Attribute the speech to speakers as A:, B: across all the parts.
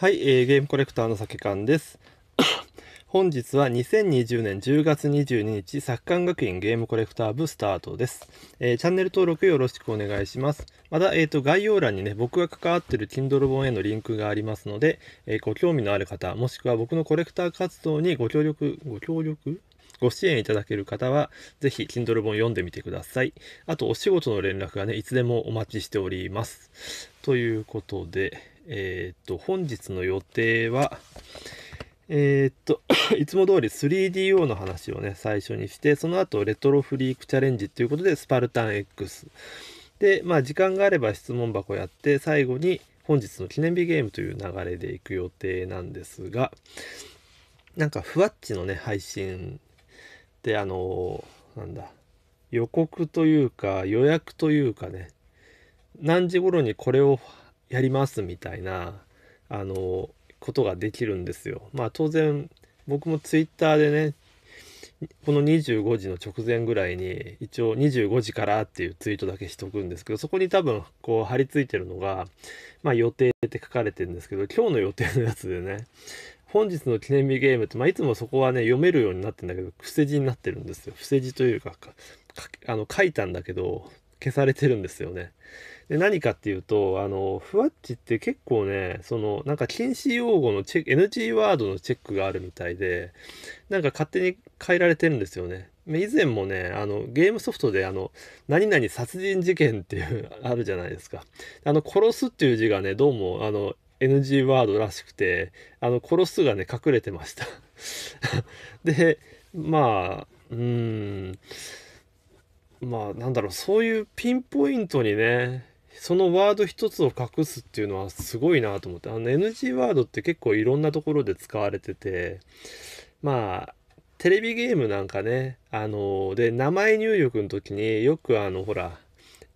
A: はい、えー、ゲームコレクターの酒館です。本日は2020年10月22日、作館学院ゲームコレクター部スタートです。えー、チャンネル登録よろしくお願いします。また、えー、と、概要欄にね、僕が関わってる Kindle 本へのリンクがありますので、えー、ご興味のある方、もしくは僕のコレクター活動にご協力、ご協力ご支援いただける方は、ぜひ Kindle 本読んでみてください。あと、お仕事の連絡がね、いつでもお待ちしております。ということで、えっ、ー、と、本日の予定は、えー、っと、いつも通り 3DO の話をね、最初にして、その後、レトロフリークチャレンジということで、スパルタン X。で、まあ、時間があれば質問箱やって、最後に本日の記念日ゲームという流れでいく予定なんですが、なんか、ふわっちのね、配信で、あのー、なんだ、予告というか、予約というかね、何時頃にこれをやりますみたいなあのことができるんですよ。まあ当然僕もツイッターでねこの25時の直前ぐらいに一応25時からっていうツイートだけしとくんですけどそこに多分こう貼り付いてるのが、まあ、予定って書かれてるんですけど今日の予定のやつでね本日の記念日ゲームって、まあ、いつもそこはね読めるようになってんだけど伏せ字になってるんですよ伏せ字というかあの書いたんだけど消されてるんですよねで何かっていうと、あの、ふわっちって結構ね、その、なんか禁止用語のチェック、NG ワードのチェックがあるみたいで、なんか勝手に変えられてるんですよね。以前もね、あの、ゲームソフトで、あの、何々殺人事件っていう あるじゃないですか。あの、殺すっていう字がね、どうも、あの、NG ワードらしくて、あの、殺すがね、隠れてました で、まあ、うーん。まあ、なんだろう、そういうピンポイントにね、そのワード一つを隠すっていうのはすごいなと思って、あの NG ワードって結構いろんなところで使われてて、まあ、テレビゲームなんかね、あの、で、名前入力の時によくあの、ほら、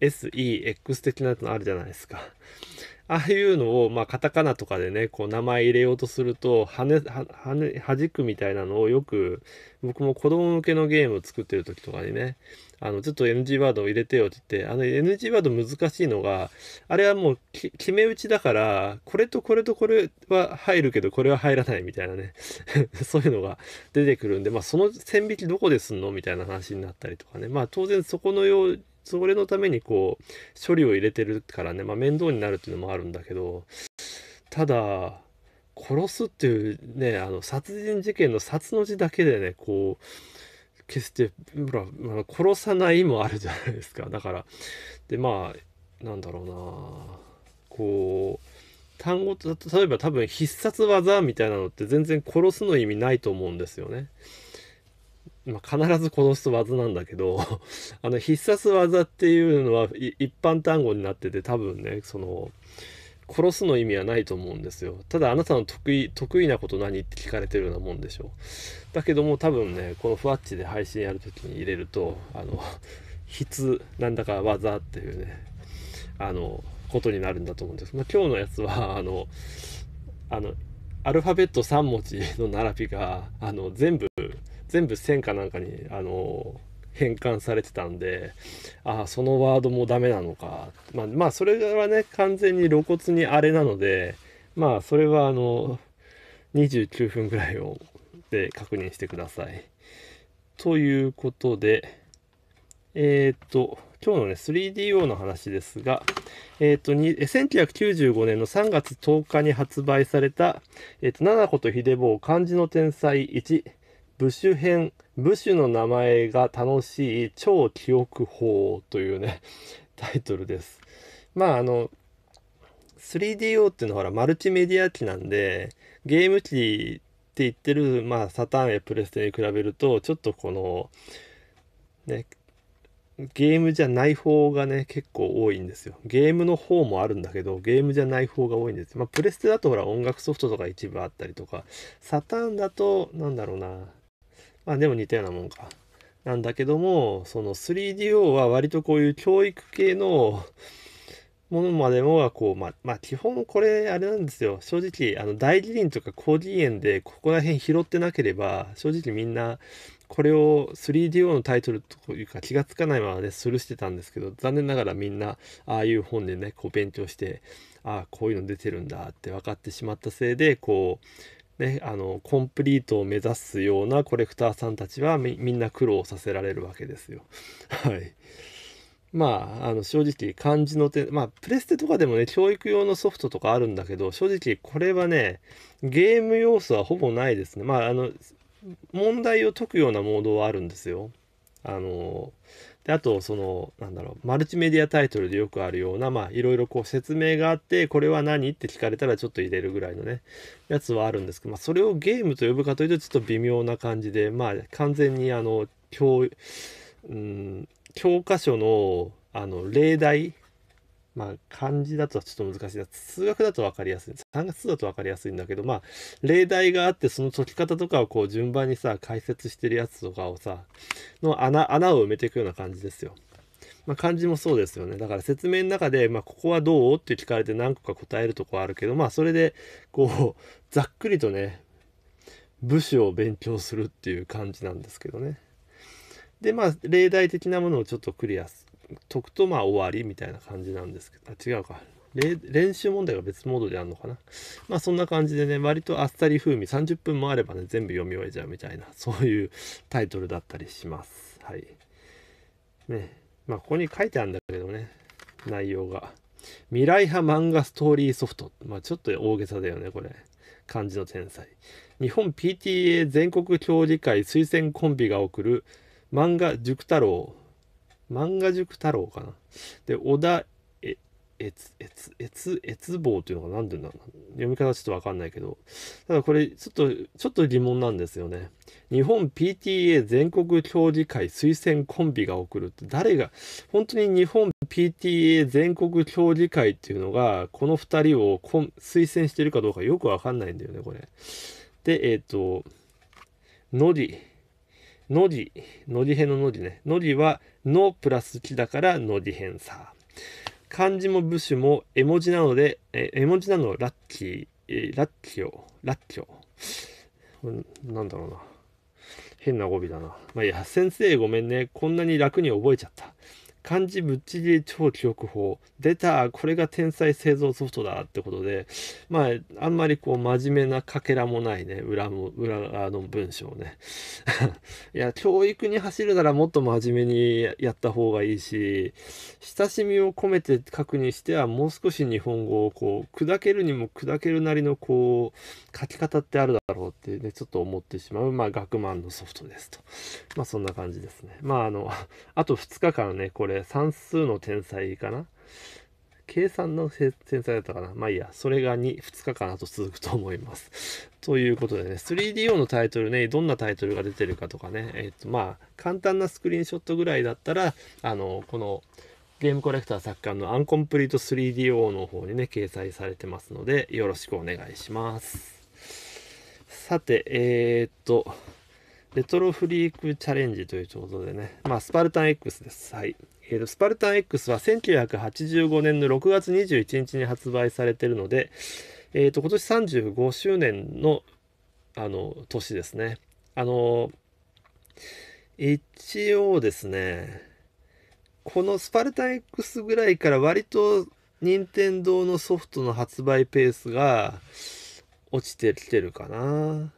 A: SEX 的なのあるじゃないですか。ああいうのを、まあ、カタカナとかでね、こう、名前入れようとすると、はね、はね、弾くみたいなのをよく、僕も子供向けのゲームを作ってる時とかにね、あの、ちょっと NG ワードを入れてよって言って、あの NG ワード難しいのが、あれはもう決め打ちだから、これとこれとこれは入るけど、これは入らないみたいなね、そういうのが出てくるんで、まあその線引きどこですんのみたいな話になったりとかね、まあ当然そこのようそれのためにこう処理を入れてるからね、まあ、面倒になるっていうのもあるんだけどただ殺すっていうねあの殺人事件の殺の字だけでねこう決してほら、まあ、殺さないもあるじゃないですかだからでまあなんだろうなこう単語例えば多分必殺技みたいなのって全然殺すの意味ないと思うんですよね。まあ、必ずこの技なんだけど あの必殺技っていうのは一般単語になってて多分ねその殺すの意味はないと思うんですよただあなたの得意得意なこと何って聞かれてるようなもんでしょだけども多分ねこのふわっちで配信やるときに入れるとあの 必なんだか技っていうねあのことになるんだと思うんです、まあ、今日のやつはあのあのアルファベット3文字の並びがあの全部全部戦火なんかにあの変換されてたんでああそのワードもダメなのか、まあ、まあそれはね完全に露骨にあれなのでまあそれはあの29分ぐらいをで確認してください。ということでえっ、と今日のね 3DO の話ですが、えっ、と1995年の3月10日に発売された「えーと、と七子と秀坊漢字の天才1」ブッシュ編、ブッシュの名前が楽しい超記憶法というね、タイトルです。まああの、3DO っていうのはほらマルチメディア機なんで、ゲーム機って言ってる、まあサターンやプレステに比べると、ちょっとこの、ね、ゲームじゃない方がね、結構多いんですよ。ゲームの方もあるんだけど、ゲームじゃない方が多いんですよ。まあ、プレステだとほら、音楽ソフトとか一部あったりとか、サターンだと、なんだろうな、まあでも似たようなもんか。なんだけども、その 3DO は割とこういう教育系のものまでもがこう、まあ、まあ、基本これあれなんですよ。正直、あの大辞林とか高辞苑でここら辺拾ってなければ、正直みんなこれを 3DO のタイトルというか気がつかないままでスルしてたんですけど、残念ながらみんなああいう本でね、こう勉強して、ああ、こういうの出てるんだって分かってしまったせいで、こう、ね、あのコンプリートを目指すようなコレクターさんたちはみんな苦労させられるわけですよ。はい、まああの正直漢字の手まあプレステとかでもね教育用のソフトとかあるんだけど正直これはねゲーム要素はほぼないですね。まああの問題を解くようなモードはあるんですよ。あのであとそのなんだろうマルチメディアタイトルでよくあるようなまあいろいろこう説明があってこれは何って聞かれたらちょっと入れるぐらいのねやつはあるんですけど、まあ、それをゲームと呼ぶかというとちょっと微妙な感じでまあ完全にあの教,、うん、教科書のあの例題まあ、漢字だとちょっと難しい数学だと分かりやすい。3月だと分かりやすいんだけど、まあ、例題があって、その解き方とかをこう順番にさ、解説してるやつとかをさ、の穴、穴を埋めていくような感じですよ。まあ、漢字もそうですよね。だから説明の中で、まあ、ここはどうって聞かれて何個か答えるとこあるけど、まあ、それで、こう、ざっくりとね、武士を勉強するっていう感じなんですけどね。で、まあ、例題的なものをちょっとクリア解くとまあ終わりみたいな感じなんですけど、あ、違うか。練習問題が別モードであるのかな。まあそんな感じでね、割とあっさり風味、30分もあればね、全部読み終えちゃうみたいな、そういうタイトルだったりします。はい。ね。まあここに書いてあるんだけどね、内容が。未来派漫画ストーリーソフト。まあちょっと大げさだよね、これ。漢字の天才。日本 PTA 全国協議会推薦コンビが送る漫画塾太郎漫画塾太郎かな。で、小田え、えつ、えつ、えつ、えつぼというのが何て言うんだろう読み方ちょっとわかんないけど。ただこれ、ちょっと、ちょっと疑問なんですよね。日本 PTA 全国協議会推薦コンビが送るって、誰が、本当に日本 PTA 全国協議会っていうのが、この2人をこん推薦してるかどうかよくわかんないんだよね、これ。で、えっ、ー、と、のり、のり、のりへののりね。のりはのプラス木だからのディェンサー。漢字も部首も絵文字なので、え絵文字なのラッキー、えラッキョ、ラッキョ。なんだろうな。変な語尾だな。まあ、いや、先生ごめんね。こんなに楽に覚えちゃった。漢字ぶっちぎり超記憶法出たこれが天才製造ソフトだってことでまああんまりこう真面目なかけらもないね裏も裏の文章ね いや教育に走るならもっと真面目にやった方がいいし親しみを込めて書くにしてはもう少し日本語をこう砕けるにも砕けるなりのこう書き方ってあるだろうってねちょっと思ってしまうまあ学マンのソフトですとまあそんな感じですねまああのあと2日間ねこれれ算数の天才かな計算の天才だったかなまあいいや、それが2、2日かなと続くと思います。ということでね、3DO のタイトルね、どんなタイトルが出てるかとかね、えっ、とまあ、簡単なスクリーンショットぐらいだったら、あの、この、ゲームコレクター作家のアンコンプリート 3DO の方にね、掲載されてますので、よろしくお願いします。さて、えー、っと、レトロフリークチャレンジということでね、まあ、スパルタン X です。はい。えーと、スパルタン X は1985年の6月21日に発売されてるので、えーと、今年35周年のあの年ですね。あの一応ですねこのスパルタン X ぐらいから割と任天堂のソフトの発売ペースが落ちてきてるかな。だか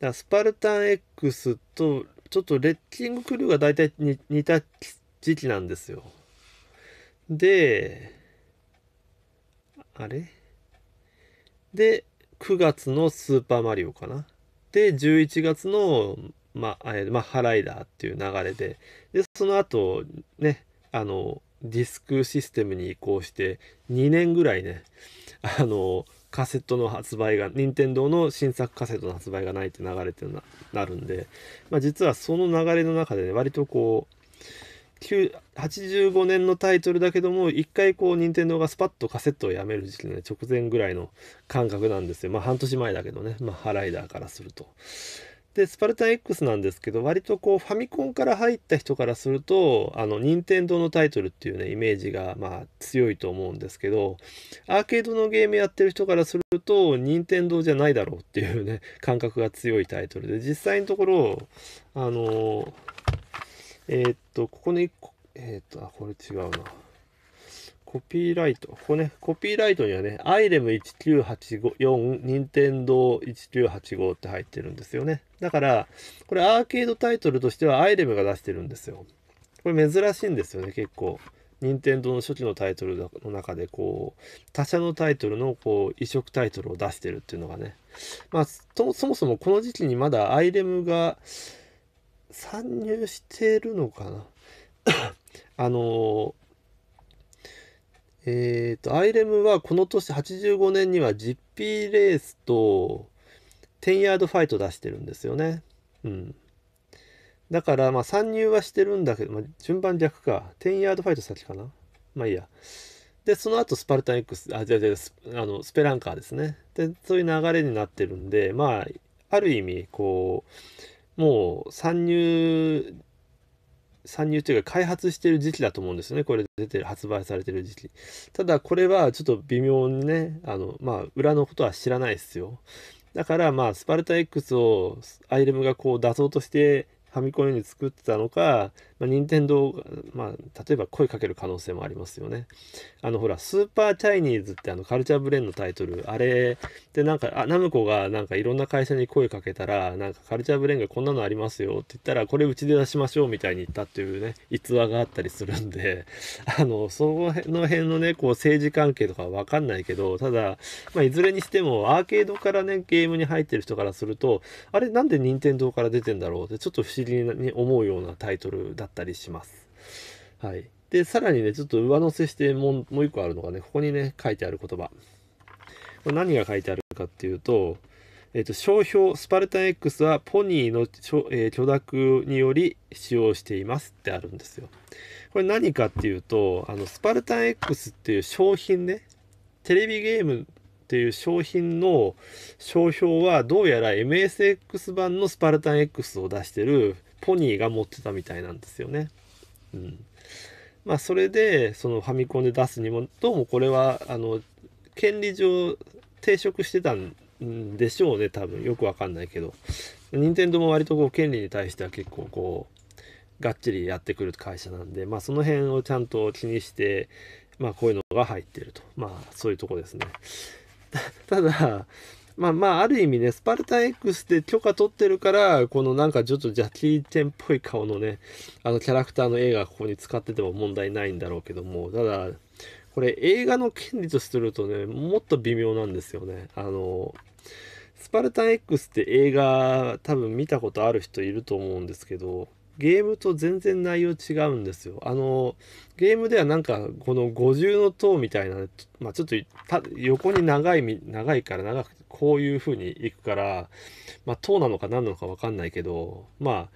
A: らスパルタン X とちょっとレッキングクルーが大体似た時期なんですよ。で、あれで、9月のスーパーマリオかな。で、11月の、まあ、まハライダーっていう流れで、で、その後、ね、あの、ディスクシステムに移行して、2年ぐらいね、あの、カセットの発売が、任天堂の新作カセットの発売がないって流れてなるんで、まあ、実はその流れの中でね、割とこう、85年のタイトルだけども一回こう任天堂がスパッとカセットをやめる時期の、ね、直前ぐらいの感覚なんですよまあ半年前だけどねまあハライダーからすると。でスパルタン X なんですけど割とこうファミコンから入った人からするとあの任天堂のタイトルっていうねイメージがまあ強いと思うんですけどアーケードのゲームやってる人からすると任天堂じゃないだろうっていうね感覚が強いタイトルで実際のところあのえー、っと、ここに、えー、っと、あ、これ違うな。コピーライト。ここね、コピーライトにはね、アイレム1 9 8 4任天堂1985って入ってるんですよね。だから、これアーケードタイトルとしてはアイレムが出してるんですよ。これ珍しいんですよね、結構。任天堂の初期のタイトルの中でこう他社のタイトルのこう移植タイトルを出してるっていうのがねまあそもそもこの時期にまだアイレムが参入してるのかな あのー、えっ、ー、と、アイレムはこの年85年にはピーレースと10ヤードファイト出してるんですよね。うん。だからまあ参入はしてるんだけど、まあ、順番逆か。10ヤードファイト先かな。まあいいや。で、その後スパルタン X、あ、じゃじゃあのスペランカーですね。で、そういう流れになってるんで、まあ、ある意味、こう、もう参入参入というか開発してる時期だと思うんですよねこれ出てる発売されてる時期ただこれはちょっと微妙にねあのまあ裏のことは知らないですよだからまあスパルタ X をアイレムがこう出そうとしてファミコンに作ってたのかまあ、任天堂まあ、例えば声かける可能性もありますよね。あの、ほら、スーパーチャイニーズってあの、カルチャーブレンのタイトル、あれでなんか、あ、ナムコがなんかいろんな会社に声かけたら、なんかカルチャーブレンがこんなのありますよって言ったら、これうちで出しましょうみたいに言ったっていうね、逸話があったりするんで、あの、その辺のね、こう政治関係とかわかんないけど、ただ、まあ、いずれにしてもアーケードからね、ゲームに入ってる人からすると、あれなんで任天堂から出てんだろうってちょっと不思議に思うようなタイトルだだったりします。はい。で、さらにね、ちょっと上乗せしてもう一個あるのがね、ここにね、書いてある言葉。これ何が書いてあるかっていうと、えっと、商標、スパルタン X はポニーの、えー、許諾により使用していますってあるんですよ。これ何かっていうと、あの、スパルタン X っていう商品ね、テレビゲームっていう商品の商標はどうやら MSX 版のスパルタン X を出してるポニーが持ってたみたいなんですよね。うん、まあそれでそのファミコンで出すにもどうもこれはあの権利上抵触してたんでしょうね多分よくわかんないけど任天堂も割とこう権利に対しては結構こうがっちりやってくる会社なんでまあその辺をちゃんと気にしてまあこういうのが入ってるとまあそういうとこですね。た だまあまあ、ある意味ね、スパルタン X で許可取ってるから、このなんかちょっとジャッキーチェンっぽい顔のね、あのキャラクターの映画ここに使ってても問題ないんだろうけども、ただ、これ映画の権利とするとね、もっと微妙なんですよね。あの、スパルタン X って映画多分見たことある人いると思うんですけど、ゲームと全然内容違うんですよ。あのゲームではなんかこの五重の塔みたいな、まあ、ちょっと横に長い長いから長くこういう風に行くから、まあ、塔なのか何なのか分かんないけどま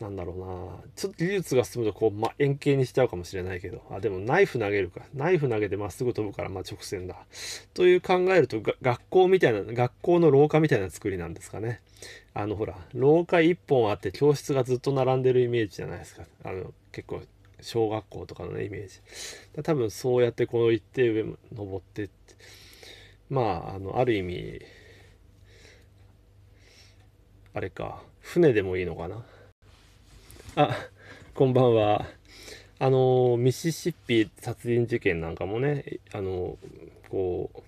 A: あなんだろうなちょっと技術が進むとこう、まあ、円形にしちゃうかもしれないけどあでもナイフ投げるかナイフ投げてまっすぐ飛ぶからまあ直線だという考えると学校みたいな学校の廊下みたいな作りなんですかね。あのほら廊下1本あって教室がずっと並んでるイメージじゃないですかあの結構小学校とかの、ね、イメージ多分そうやってこの一定上登ってってまああのある意味あれか船でもいいのかなあこんばんはあのミシシッピ殺人事件なんかもねあのこう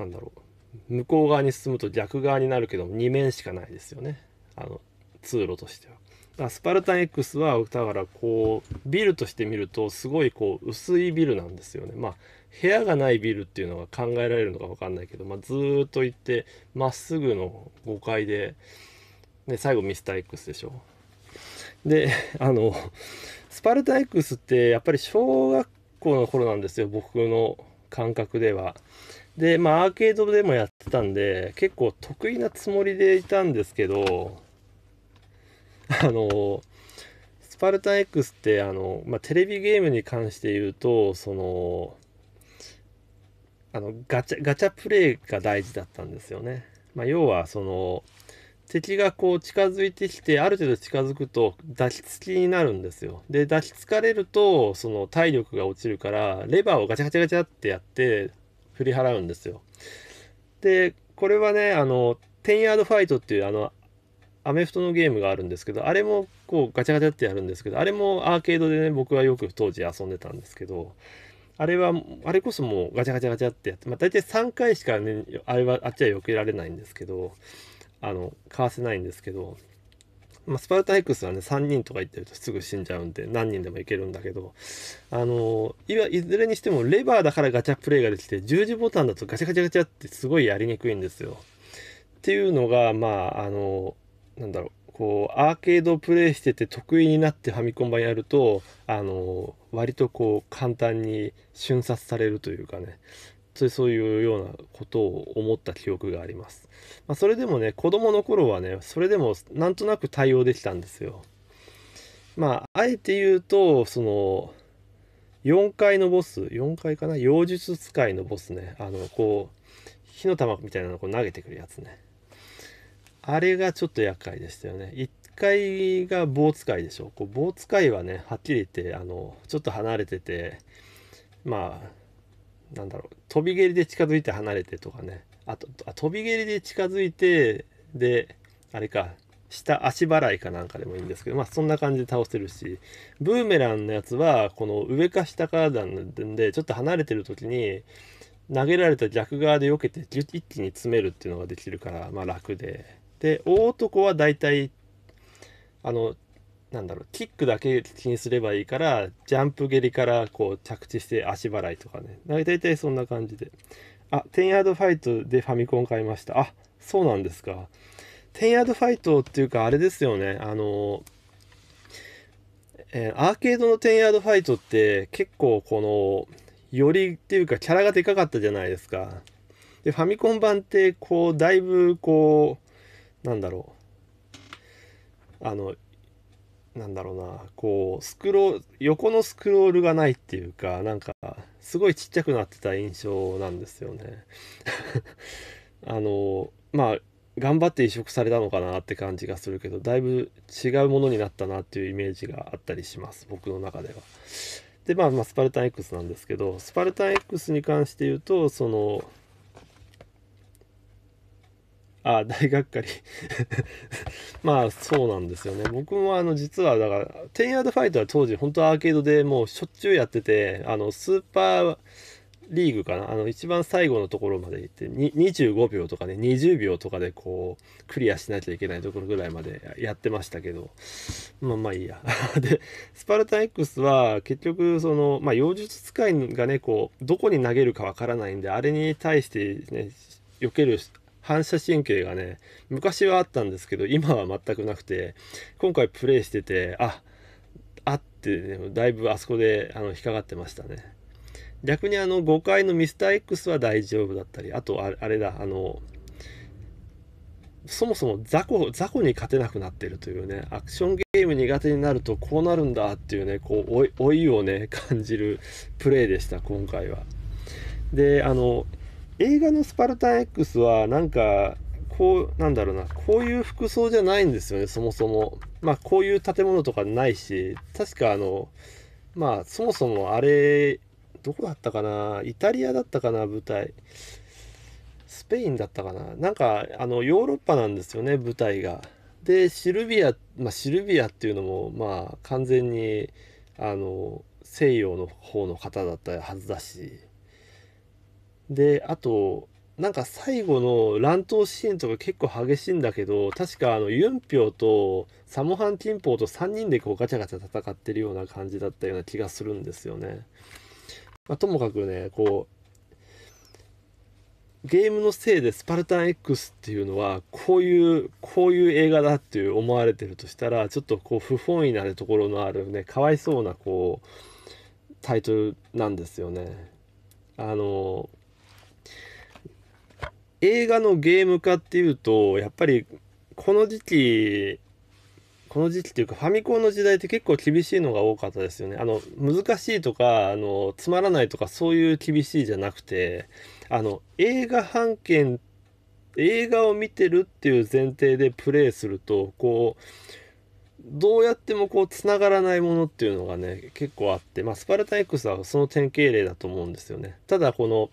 A: なんだろう向こう側に進むと逆側になるけど2面しかないですよねあの通路としては。スパルタン X はだからこうビルとして見るとすごいこう薄いビルなんですよね。まあ部屋がないビルっていうのが考えられるのか分かんないけど、まあ、ずっと行ってまっすぐの5階でで最後ミスター X でしょ。で あのスパルタン X ってやっぱり小学校の頃なんですよ僕の感覚では。で、まあ、アーケードでもやってたんで、結構得意なつもりでいたんですけど、あの、スパルタン X って、あの、まあ、テレビゲームに関して言うと、その、あの、ガチャ、ガチャプレイが大事だったんですよね。まあ、要は、その、敵がこう近づいてきてある程度近づくと抱きつきになるんですよで抱きつかれるとその体力が落ちるからレバーをガチャガチャガチャってやって振り払うんですよ。で、これはね、あの、テンヤードファイトっていうあの、アメフトのゲームがあるんですけど、あれもこうガチャガチャってやるんですけど、あれもアーケードでね、僕はよく当時遊んでたんですけど、あれは、あれこそもうガチャガチャガチャってやって、まあ大体3回しかね、あれは、あっちは避けられないんですけど、あの、かわせないんですけど、まあ、スパルタ X はね3人とか言ってるとすぐ死んじゃうんで何人でも行けるんだけどあのー、いずれにしてもレバーだからガチャプレイができて十字ボタンだとガチャガチャガチャってすごいやりにくいんですよ。っていうのがまああのなんだろうこうアーケードプレイしてて得意になってファミコン版やるとあの割とこう簡単に瞬殺されるというかねそそういうようなことを思った記憶があります。まあ、それでもね、子供の頃はね、それでもなんとなく対応できたんですよ。まあ、あえて言うと、その、4階のボス、4階かな妖術使いのボスね。あの、こう、火の玉みたいなのをこう投げてくるやつね。あれがちょっと厄介でしたよね。1階が棒使いでしょ。こう棒使いはね、はっきり言って、あの、ちょっと離れてて、まあ、なんだろう飛び蹴りで近づいて離れてとかねあとあ飛び蹴りで近づいてであれか下足払いかなんかでもいいんですけどまあそんな感じで倒せるしブーメランのやつはこの上か下からなんでちょっと離れてる時に投げられた逆側で避けて一気に詰めるっていうのができるからまあ楽でで大男は大体あのなんだろうキックだけ気にすればいいからジャンプ蹴りからこう着地して足払いとかね大体そんな感じであ10ヤードファイトでファミコン買いましたあそうなんですか10ヤードファイトっていうかあれですよねあのえー、アーケードの10ヤードファイトって結構このよりっていうかキャラがでかかったじゃないですかでファミコン版ってこうだいぶこうなんだろうあのなんだろうな、こう、スクロール、横のスクロールがないっていうか、なんか、すごいちっちゃくなってた印象なんですよね。あの、まあ、頑張って移植されたのかなって感じがするけど、だいぶ違うものになったなっていうイメージがあったりします、僕の中では。で、まあ、まあ、スパルタン X なんですけど、スパルタン X に関して言うと、その、あ大がっかり まあそうなんですよね僕もあの実はだから10ヤードファイトは当時本当アーケードでもうしょっちゅうやっててあのスーパーリーグかなあの一番最後のところまで行って25秒とかね20秒とかでこうクリアしなきゃいけないところぐらいまでやってましたけどまあまあいいや でスパルタン X は結局そのまあ妖術使いがねこうどこに投げるかわからないんであれに対してね避ける反射神経がね昔はあったんですけど今は全くなくて今回プレイしててああって、ね、だいぶあそこであの引っかかってましたね逆にあの5回のミスター X は大丈夫だったりあとあれだあのそもそも雑魚雑魚に勝てなくなってるというねアクションゲーム苦手になるとこうなるんだっていうねこう老いをね感じるプレイでした今回は。であの映画のスパルタン X はなんかこうなんだろうなこういう服装じゃないんですよねそもそもまあこういう建物とかないし確かあのまあそもそもあれどこだったかなイタリアだったかな舞台スペインだったかななんかあのヨーロッパなんですよね舞台がでシルビア、まあ、シルビアっていうのもまあ完全にあの西洋の方の方だったはずだしで、あと、なんか最後の乱闘シーンとか結構激しいんだけど、確かあのユンピョウとサモハン・ティンポウと3人でこうガチャガチャ戦ってるような感じだったような気がするんですよね。まあ、ともかくね、こう、ゲームのせいでスパルタン X っていうのは、こういう、こういう映画だっていう思われてるとしたら、ちょっとこう不本意なところのあるね、かわいそうなこう、タイトルなんですよね。あの、映画のゲーム化っていうと、やっぱりこの時期、この時期っていうかファミコンの時代って結構厳しいのが多かったですよね。あの、難しいとか、あの、つまらないとかそういう厳しいじゃなくて、あの、映画版権、映画を見てるっていう前提でプレイすると、こう、どうやってもこうつながらないものっていうのがね結構あってまあスパルタ X はその典型例だと思うんですよねただこの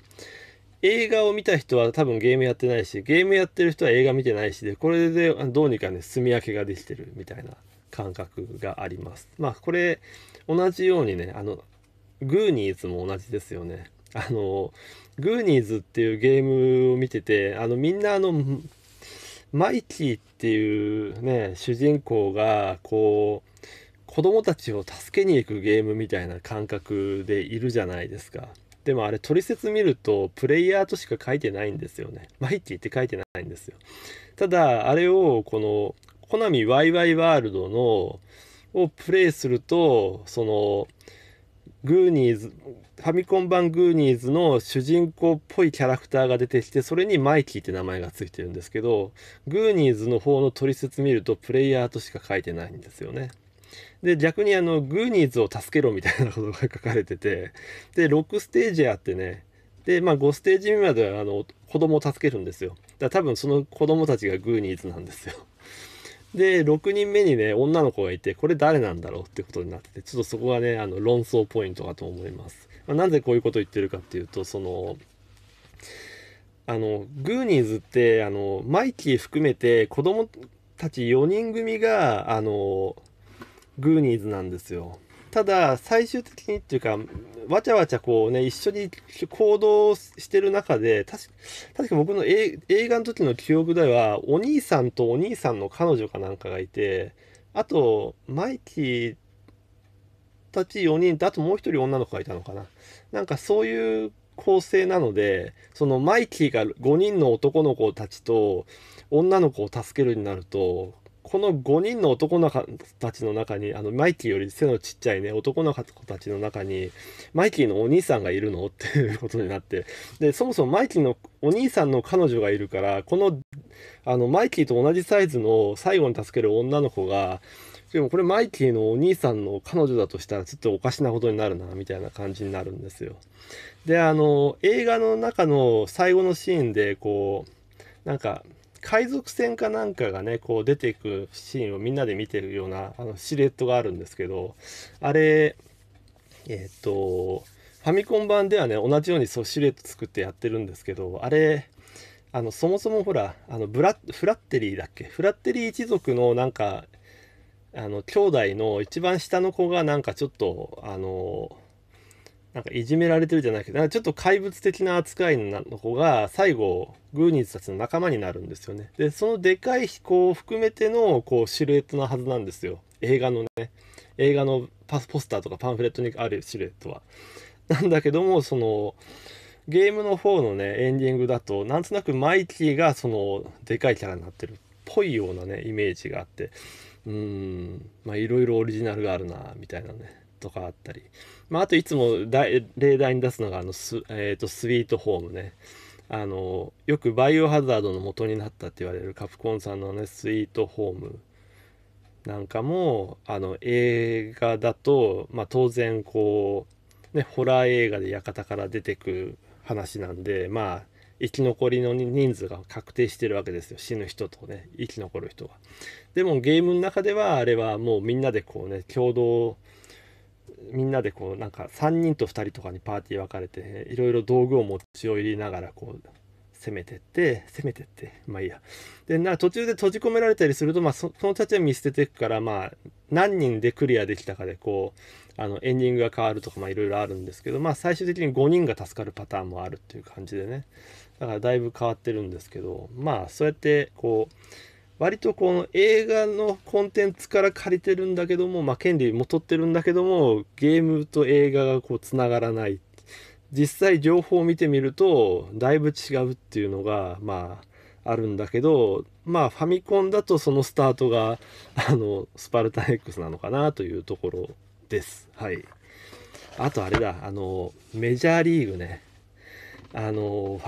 A: 映画を見た人は多分ゲームやってないしゲームやってる人は映画見てないしでこれでどうにかね住み分けができてるみたいな感覚がありますまあこれ同じようにねあのグーニーズも同じですよねあのグーニーズっていうゲームを見ててあのみんなあのマイキーっていうね主人公がこう子供たちを助けに行くゲームみたいな感覚でいるじゃないですか。でもあれ取説見るとプレイヤーとしか書いてないんですよねマイティって書いてないんですよただあれをこのコナミ YY ワールドのをプレイするとそのグーニーズファミコン版グーニーズの主人公っぽいキャラクターが出てきてそれにマイキーって名前がついてるんですけどグーニーズの方の取説見るとプレイヤーとしか書いてないんですよねで、逆にあの、グーニーズを助けろみたいなことが書かれてて、で、6ステージあってね、で、まあ5ステージ目まではあの、子供を助けるんですよ。だ多分その子供たちがグーニーズなんですよ。で、6人目にね、女の子がいて、これ誰なんだろうってことになってて、ちょっとそこがね、あの、論争ポイントかと思います。まあ、なぜこういうことを言ってるかっていうと、その、あの、グーニーズって、あの、マイキー含めて子供たち4人組が、あの、グーニーズなんですよ。ただ、最終的にっていうか、わちゃわちゃこうね、一緒に行動してる中で、確確か僕の映画の時の記憶では、お兄さんとお兄さんの彼女かなんかがいて、あと、マイキーたち4人と、あともう一人女の子がいたのかな。なんかそういう構成なので、そのマイキーが5人の男の子たちと女の子を助けるになると、この5人の男の子たちの中に、あの、マイキーより背のちっちゃいね、男の子たちの中に、マイキーのお兄さんがいるのっていうことになって、で、そもそもマイキーのお兄さんの彼女がいるから、この、あの、マイキーと同じサイズの最後に助ける女の子が、でもこれマイキーのお兄さんの彼女だとしたらちょっとおかしなことになるな、みたいな感じになるんですよ。で、あの、映画の中の最後のシーンで、こう、なんか、海賊船かなんかがねこう出ていくシーンをみんなで見てるようなあのシルエットがあるんですけどあれえっ、ー、とファミコン版ではね同じようにそうシルエット作ってやってるんですけどあれあのそもそもほらあのブラフラッテリーだっけフラッテリー一族のなんかあの兄弟の一番下の子がなんかちょっとあのなんかいじめられてるじゃないけど、ちょっと怪物的な扱いの子が最後、グーニーズたちの仲間になるんですよね。で、そのでかい飛行を含めてのこうシルエットなはずなんですよ。映画のね、映画のパスポスターとかパンフレットにあるシルエットは。なんだけども、その、ゲームの方のね、エンディングだと、なんとなくマイキーがその、でかいキャラになってるっぽいようなね、イメージがあって、うーん、まあいろいろオリジナルがあるな、みたいなね。とかあったり、まあ、あといつも例題に出すのがあのス,、えー、とスイートホームねあのよくバイオハザードの元になったって言われるカプコンさんのねスイートホームなんかもあの映画だと、まあ、当然こう、ね、ホラー映画で館から出てく話なんでまあ生き残りの人数が確定してるわけですよ死ぬ人とね生き残る人が。でもゲームの中ではあれはもうみんなでこうね共同みんなでこうなんか3人と2人とかにパーティー分かれていろいろ道具を持ち寄りながらこう攻めてって攻めてってまあいいやでな途中で閉じ込められたりすると、まあ、その立ちは見捨てていくから、まあ、何人でクリアできたかでこうあのエンディングが変わるとかいろいろあるんですけど、まあ、最終的に5人が助かるパターンもあるっていう感じでねだからだいぶ変わってるんですけどまあそうやってこう割とこの映画のコンテンツから借りてるんだけども、まあ、権利も取ってるんだけどもゲームと映画がこうつながらない実際情報を見てみるとだいぶ違うっていうのがまああるんだけどまあファミコンだとそのスタートがあのスパルタン X なのかなというところですはいあとあれだあのメジャーリーグねあのフ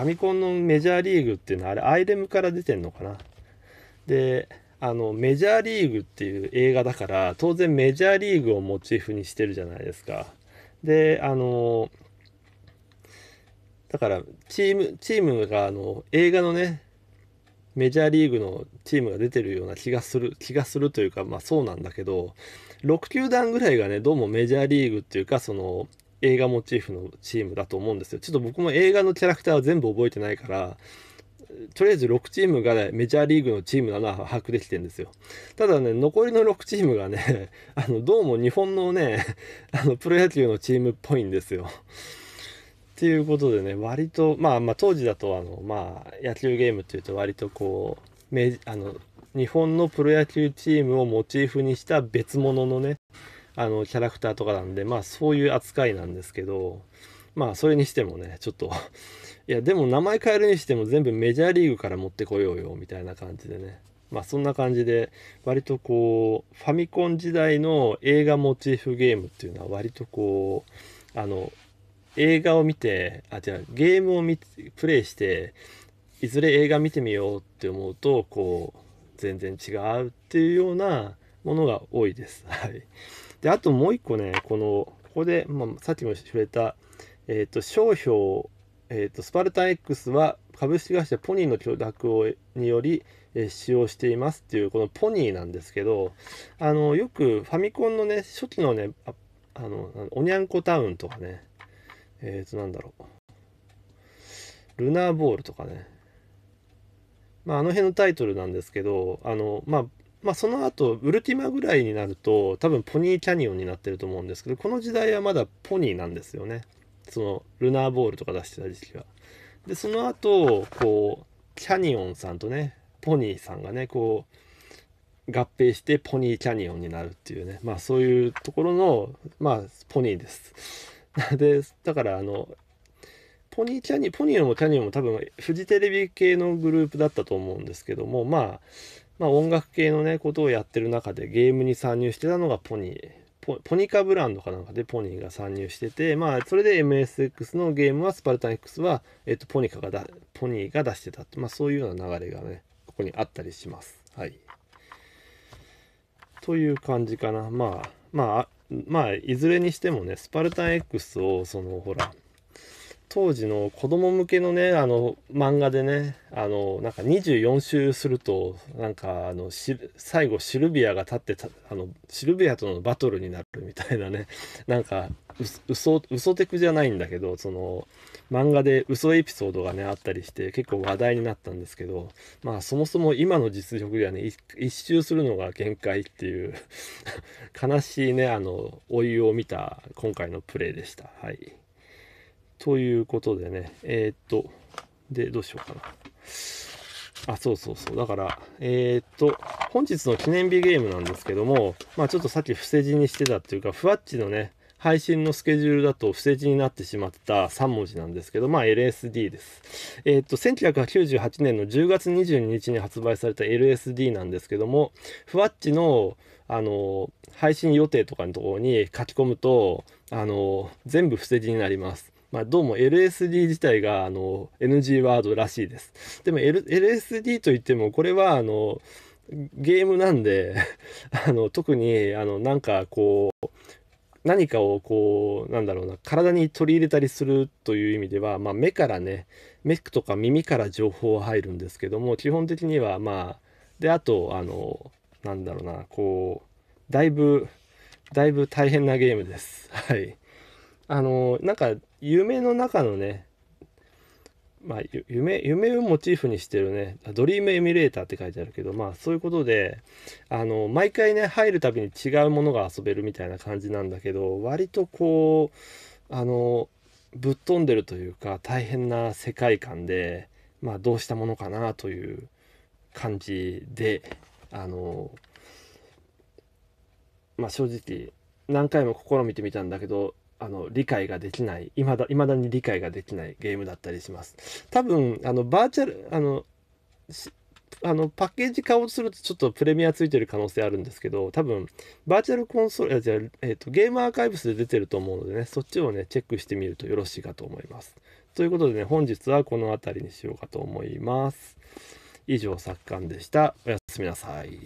A: ァミコンのメジャーリーグっていうのはあれアイレムから出てんのかなであのメジャーリーグっていう映画だから当然メジャーリーグをモチーフにしてるじゃないですか。であのだからチームチームがあの映画のねメジャーリーグのチームが出てるような気がする気がするというかまあそうなんだけど6球団ぐらいがねどうもメジャーリーグっていうかその映画モチーフのチームだと思うんですよちょっと僕も映画のキャラクターは全部覚えてないからとりあえず6チームがね、メジャーリーグのチームなのは把握できてるんですよ。ただね、残りの6チームがね、あの、どうも日本のね、あの、プロ野球のチームっぽいんですよ。っていうことでね、割と、まあまあ当時だと、あの、まあ、野球ゲームっていうと割とこう、めあの、日本のプロ野球チームをモチーフにした別物のね、あの、キャラクターとかなんで、まあそういう扱いなんですけど、まあそれにしてもね、ちょっといやでも名前変えるにしても全部メジャーリーグから持ってこようよみたいな感じでねまあそんな感じで割とこうファミコン時代の映画モチーフゲームっていうのは割とこうあの映画を見てあ違うゲームを見プレイしていずれ映画見てみようって思うとこう全然違うっていうようなものが多いです。はい、であともう一個ねこのここで、まあ、さっきも触れた、えーと商標えーと、スパルタン X は株式会社ポニーの許諾により、えー、使用していますっていうこのポニーなんですけどあのよくファミコンのね初期のねああのおにゃんこタウンとかねえっ、ー、となんだろうルナーボールとかねまああの辺のタイトルなんですけどあのまあまあ、その後ウルティマぐらいになると多分ポニーキャニオンになってると思うんですけどこの時代はまだポニーなんですよねそのルナーボールとか出してた時期は。でその後こうキャニオンさんとねポニーさんがねこう合併してポニーキャニオンになるっていうねまあそういうところのまあポニーです。でだからあのポニーキャニポニーもキャニオンも多分フジテレビ系のグループだったと思うんですけどもまあまあ音楽系のねことをやってる中でゲームに参入してたのがポニーポニカブランドかなんかでポニーが参入してて、まあ、それで MSX のゲームはスパルタン X は、えっと、ポニカがだポニーが出してたって、まあ、そういうような流れがねここにあったりします。はい、という感じかな。まあまあまあいずれにしてもねスパルタン X をそのほら当時の子供向けのねあの漫画でねあのなんか24周するとなんかあの最後シルビアが立ってあのシルビアとのバトルになるみたいなね なんか嘘嘘テクじゃないんだけどその漫画で嘘エピソードがねあったりして結構話題になったんですけどまあそもそも今の実力ではね一周するのが限界っていう 悲しいねあのお湯を見た今回のプレイでしたはい。ということでね、えー、っと、で、どうしようかな。あ、そうそうそう。だから、えー、っと、本日の記念日ゲームなんですけども、まあちょっとさっき伏せ字にしてたっていうか、ふわっちのね、配信のスケジュールだと伏せ字になってしまった3文字なんですけど、まあ LSD です。えー、っと、1998年の10月22日に発売された LSD なんですけども、ふわっちの、あの、配信予定とかのところに書き込むと、あの、全部伏せ字になります。まあ、どうも LSD 自体があの NG ワードらしいです。でも、L、LSD といってもこれはあのゲームなんで あの特にあのなんかこう何かをこうなんだろうな体に取り入れたりするという意味では、まあ、目からね目とか耳から情報は入るんですけども基本的にはまあであとあのなんだろうなこうだいぶだいぶ大変なゲームです。はいあのなんか夢の中のね、まあ、夢夢をモチーフにしてるね「ドリームエミュレーター」って書いてあるけどまあそういうことであの毎回ね入るたびに違うものが遊べるみたいな感じなんだけど割とこうあのぶっ飛んでるというか大変な世界観で、まあ、どうしたものかなという感じであのまあ正直何回も試みてみたんだけどあの理解ができないいまだ未だに理解ができないゲームだったりします多分あのバーチャルあのあのパッケージ化をするとちょっとプレミアついてる可能性あるんですけど多分バーチャルコンソールじゃ、えーと、ゲームアーカイブスで出てると思うのでねそっちをねチェックしてみるとよろしいかと思いますということでね本日はこの辺りにしようかと思います以上作家でしたおやすみなさい